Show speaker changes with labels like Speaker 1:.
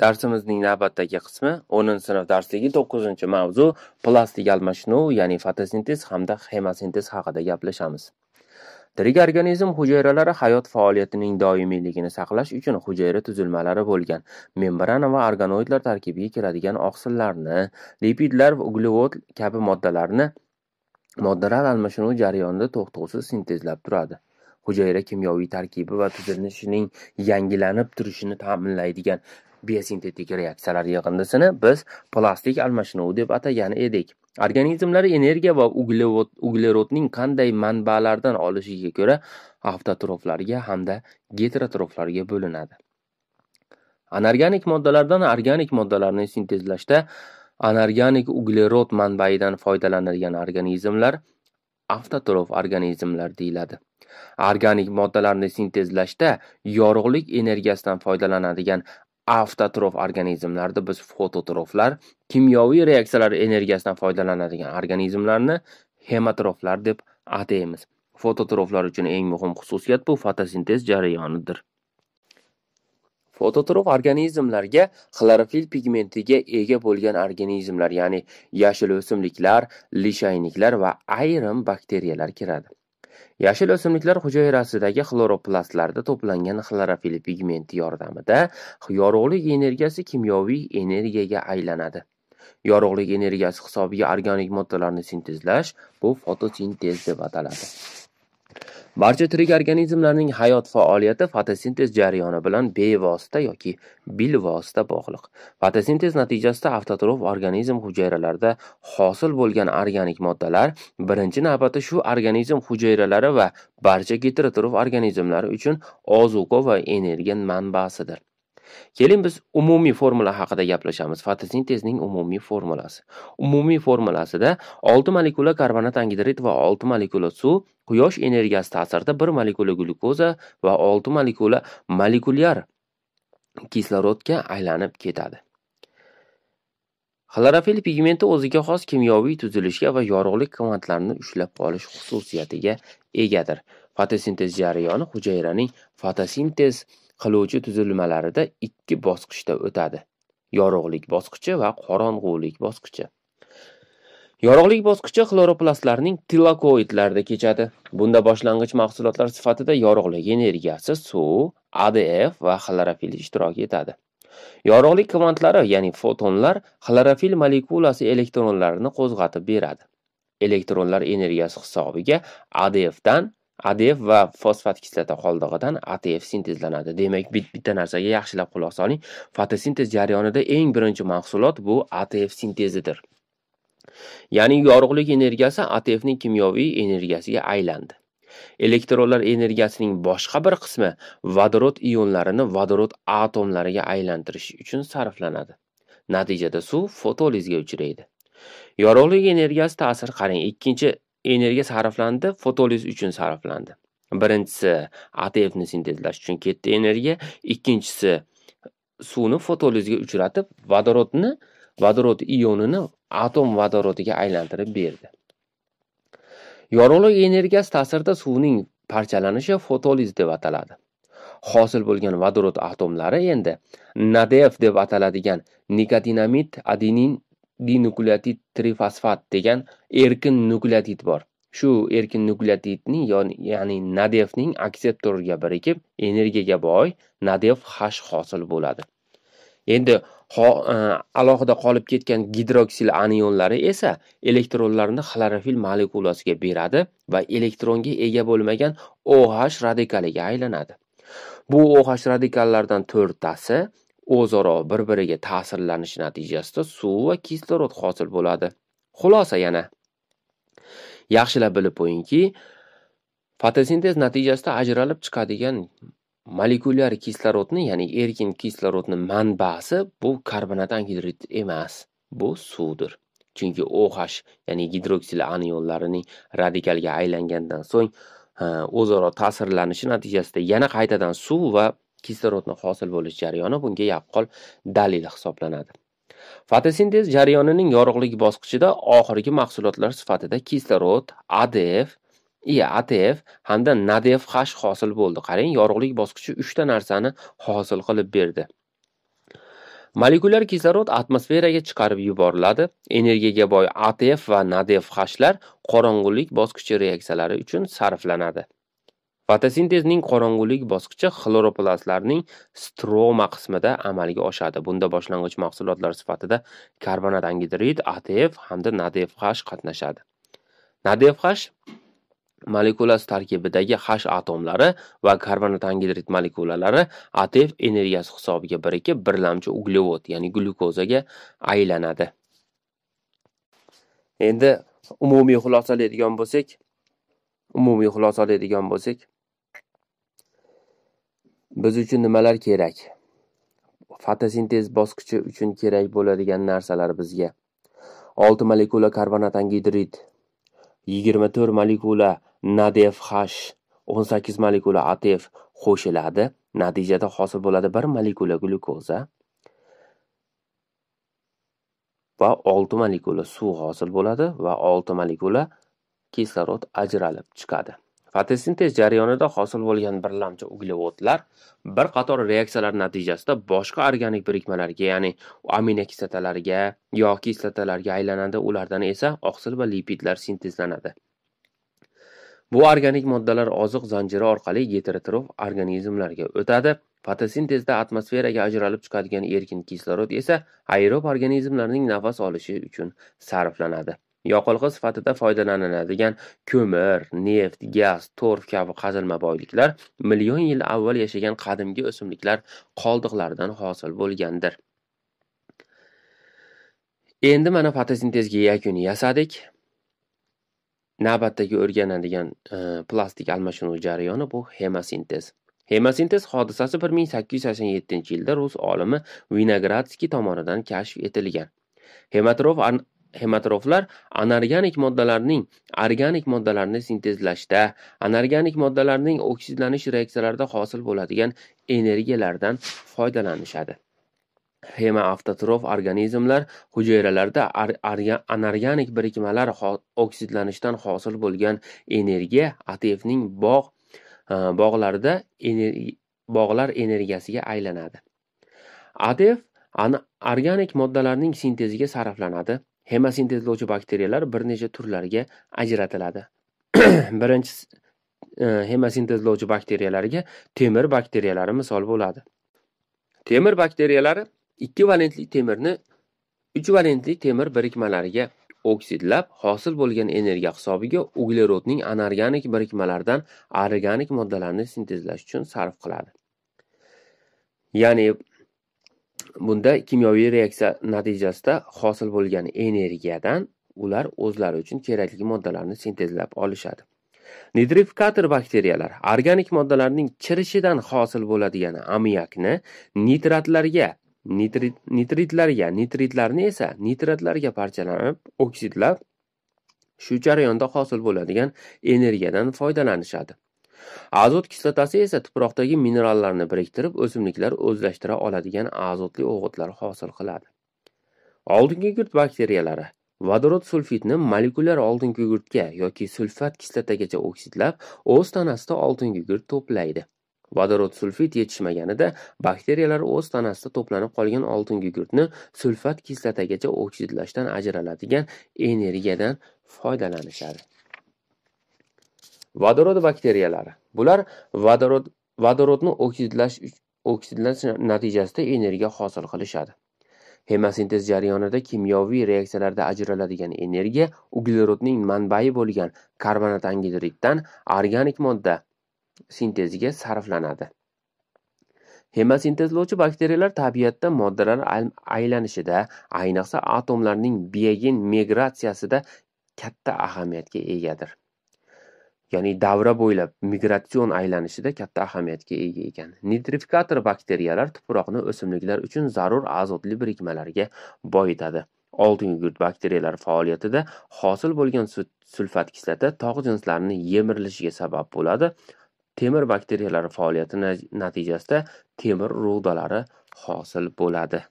Speaker 1: Darsimizning navbatdagi qismi 10-sinf darsligi 9-mavzu plastik almashinuv, ya'ni fotosintez hamda xemosintez haqida gaplashamiz. Tirik organizm hujayralari hayot faoliyatining doimiyligini saqlash uchun hujayra tuzilmalari bo'lgan membrana va organoidlar tarkibiga kiradigan oqsillarni, lipidlar va uglevod kabi moddalarni moddalar almashinuvi jarayonida to'xtovsiz sintezlab turadi hujayra kimyoviy tarkibi va tuzilishining yangilanib turishini ta'minlaydigan biosintetik reaksiyalar yig'indisini biz plastik almashinuv deb atagan edik organizmlar energiya va uglerodning qanday manbalardan olishiga ko'ra avtotroflarga hamda getrotroflarga bo'linadi anorganik moddalardan organik moddalarni sintezlashda anorganik uglerod manbaidan foydalanilgan organizmlar avtotrof organizmlar deyiladi organik moddalarni sintezlashda yorug'lik energiyasidan foydalanadigan avtotrof organizmlarda biz fototroflar kimyoviy reaksiyalar energiyasidan foydalanadigan organizmlarni hematroflar deb ataymiz fototroflar uchun eng muhim xususiyat bu fotosintez jarayonidir fototrof organizmlarga xlorofil pigmentiga ega bo'lgan organizmlar ya'ni yashil o'simliklar lishayniklar va ayrim bakteriyalar kiradi Yashil o'simliklar hujayrasidagi xloroplastlarda to'plangan xlorofil pigmenti yordamida yorug'lik energiyasi kimyoviy energiyaga aylanadi. Yorug'lik energiyasi hisobiga organik moddalarni sintezlash bu fotosintez deb ataladi. Barcha tirik organizmlarning hayot faoliyati fotosintez jarayoni bilan bevosita yoki bilvosita bog'liq. Fotosintez natijasida avtotrof organizm hujayralarida hosil bo'lgan organik moddalar birinchi navbatda shu organizm hujayralari va barcha heterotrof organizmlar uchun ozuqa va energiya manbasidir. Keling biz umumiy formula haqida gaplashamiz. Fotosintezning umumiy formulasi. Umumiy formulasida 6 molekula karbonat angidrid va 6 molekula suv quyosh energiyasi ta'sirida 1 molekula glyukoza va 6 molekula molekulyar kislorodga aylanib ketadi. Xlorofil pigmenti o'ziga xos kimyoviy tuzilishga va yorug'lik kvantlarini ushlab qolish xususiyatiga egadir. Fotosintez jarayoni hujayraning fotosintez qiluvchi tuzilmalarida ikki bosqichda o'tadi yorug'lik bosqichi va qorong'ulik bosqichi yorug'lik bosqichi xloroplastlarning tilakoidlarida kechadi bunda boshlang'ich mahsulotlar sifatida yorug'lik energiyasi suv adf va xlorofil ishtirok etadi yorug'lik kvantlari ya'ni fotonlar xlorofil molekulasi elektronlarini qo'zg'atib beradi elektronlar energiyasi hisobiga adfdan ADF va fosfat kislota qoldig'idan ATF sintezlanadi. Demak, bit bitta narsaga yaxshilab quloq soling. Fotosintez jarayonida eng birinchi mahsulot bu ATF sintezidir. Ya'ni yorug'lik energiyasi ATFning kimyoviy energiyasiga aylandi. Elektronlar energiyasining boshqa bir qismi vodorod ionlarini vodorod atomlariga aylantirish uchun sarflanadi. Natijada suv fotolizga uchraydi. Yorug'lik energiyasi ta'sir qarang, ikkinchi energiya sarflandi, fotoliz uchun sarflandi. Birinchisi ATFni sintezlash uchun ketdi energiya, ikkinchisi suvni fotolizga uchratib, vodorodni, vodorod ionini atom vodorodiga aylantirib berdi. Yorug'lik energiyasi ta'sirida suvning parchalanishi fotoliz deb ataladi. hosil bo'lgan vodorod atomlari endi NADF deb ataladigan nikotinamid adenin dinukleotid trifosfat degan erkin nukleotid bor. Shu erkin nukleotidning ya'ni NADEFning akseptoriga birikib, energiyaga boy NADEF hash hosil bo'ladi. Endi e, alohida qolib ketgan gidroksil anionlari esa elektronlarni xlorofil molekulasiga beradi va elektronga ega bo'lmagan OH radikaliga aylanadi. Bu OH radikallardan to'rttasi o'zaro bir-biriga ta'sirlanishi natijasida suv va kislorod hosil bo'ladi. Xulosa yana yaxshilab bilib qo'yingki, fotosintez natijasida ajralib chiqadigan molekulyar kislorodni, ya'ni erkin kislorodni manbasi bu karbonat angidrid emas, bu suvdir. Chunki OH, ya'ni gidroksil anionlarining radikalga aylangandan so'ng o'zaro ta'sirlanishi natijasida yana qaytadan suv va kislorodni hosil bo'lish jarayoni bunga yaqqol dalil hisoblanadi fotosintez jarayonining yorug'lik bosqichida oxirgi mahsulotlar sifatida kislorod adf i atf hamda nadf hash hosil bo'ldi qarang yorug'lik bosqichi uchta narsani hosil qilib berdi molekulyar kislorod atmosferaga chiqarib yuboriladi energiyaga boy atf va nadf hashlar qorong'ulik bosqichi reaksiyalari uchun sarflanadi Fotosintezning qorong'ulik bosqichi xloroplastlarning stroma qismida amalga oshadi. Bunda boshlang'ich mahsulotlar sifatida karbonat angidrid, ATF hamda NADFH qatnashadi. NADFH molekulasi tarkibidagi H atomlari va karbonat angidrid molekulalari ATF energiyasi hisobiga birikib, birlamchi uglevod, ya'ni glyukozaga aylanadi. Endi umumiy xulosa oladigan bo'lsak, umumiy xulosa oladigan bo'lsak, biz uchun nimalar kerak fotosintez bosqichi uchun kerak bo'ladigan narsalar bizga 6 molekula karbonat angidrid 24 molekula nadf hash 18 molekula atef qo'shiladi natijada hosil bo'ladi 1 molekula glyukoza va 6 molekula suv hosil bo'ladi va 6 molekula kislorod ajralib chiqadi Fotosintez jarayonida hosil bo'lgan birlamchi uglevodlar bir qator reaksiyalar natijasida boshqa organik birikmalarga, ya'ni aminokislotalarga yoki kislotalarga aylanadi, ulardan esa oqsil va lipidlar sintezlanadi. Bu organik moddalar oziq zanjiri orqali heterotrof organizmlarga o'tadi. Fotosintezda atmosferaga ajralib chiqadigan erkin kislorod esa aerob organizmlarning nafas olishi uchun sarflanadi. yoqilg'i sifatida foydalaniladigan ko'mir, neft, gaz, torf kabi qazilma boyliklar million yil avval yashagan qadimgi o'simliklar qoldiqlaridan hosil bo'lgandir. Endi mana fotosintezga yakun yasadik. Navbatdagi o'rganadigan e, plastik almashinuv jarayoni bu hemosintez. Hemosintez hodisasi 1887-yilda rus olimi Vinogradskiy tomonidan kashf etilgan. hematrof hematroflar anorganik moddalarning organik moddalarni sintezlashda anorganik moddalarning oksidlanish reaksiyalarida hosil bo'ladigan energiyalardan foydalanishadi hemaavtotrof organizmlar hujayralarda anorganik birikmalar oksidlanishdan hosil bo'lgan energiya atfning bog' e, bog'larida bog'lar energiyasiga aylanadi atf organik moddalarning sinteziga sarflanadi Hemosintezlovchi bakteriyalar bir necha turlarga ajratiladi. birinchi e, hemosintezlovchi bakteriyalarga temir bakteriyalari misol bo'ladi. Temir bakteriyalari ikki valentli temirni uch valentli temir birikmalariga oksidlab hosil bo'lgan energiya hisobiga uglerodning anorganik birikmalaridan organik moddalarni sintezlash uchun sarf qiladi. Ya'ni Bunda kimyoviy reaksiya natijasida hosil bo'lgan energiyadan ular o'zlari uchun kerakli moddalarni sintezlab olishadi. Nitrifikator bakteriyalar organik moddalarning chirishidan hosil bo'ladigan ammiakni nitratlarga nitrit, nitritlarga, nitritlarni esa nitratlarga parchalanib, oksidlab shu jarayonda hosil bo'ladigan energiyadan foydalanishadi. Azot kislotasi esa tuproqdagi minerallarni biriktirib, o'simliklar o'zlashtira oladigan azotli o'g'itlar hosil qiladi. Oldin kugurt bakteriyalari vodorod sulfitni molekulyar oltin kugurtga yoki sulfat kislotagacha oksidlab, o'z tanasida oltin kugurt to'playdi. Vodorod sulfit yetishmaganida bakteriyalar o'z tanasida to'planib qolgan oltin gugurtni sulfat kislotagacha oksidlashdan ajraladigan energiyadan foydalanishadi. Vodorod bakteriyalari. Bular vodorod vodorodni oksidlash oksidlanish natijasida energiya hosil qilishadi. Hemosintez jarayonida kimyoviy reaksiyalarda ajraladigan energiya uglerodning manbai bo'lgan karbonat angidriddan organik modda sinteziga sarflanadi. Hemosintezlovchi bakteriyalar tabiatda moddalar aylanishida, ayniqsa atomlarning biogen migratsiyasida katta ahamiyatga egadir. ya'ni davra bo'ylab migratsion aylanishida katta ahamiyatga ega ekan nitrifikator bakteriyalar tuproqni o'simliklar uchun zarur azotli birikmalarga boyitadi oltin gugurt bakteriyalar faoliyatida hosil bo'lgan sulfat kislota tog' jinslarini yemirilishiga sabab bo'ladi temir bakteriyalari faoliyati natijasida temir rudalari hosil bo'ladi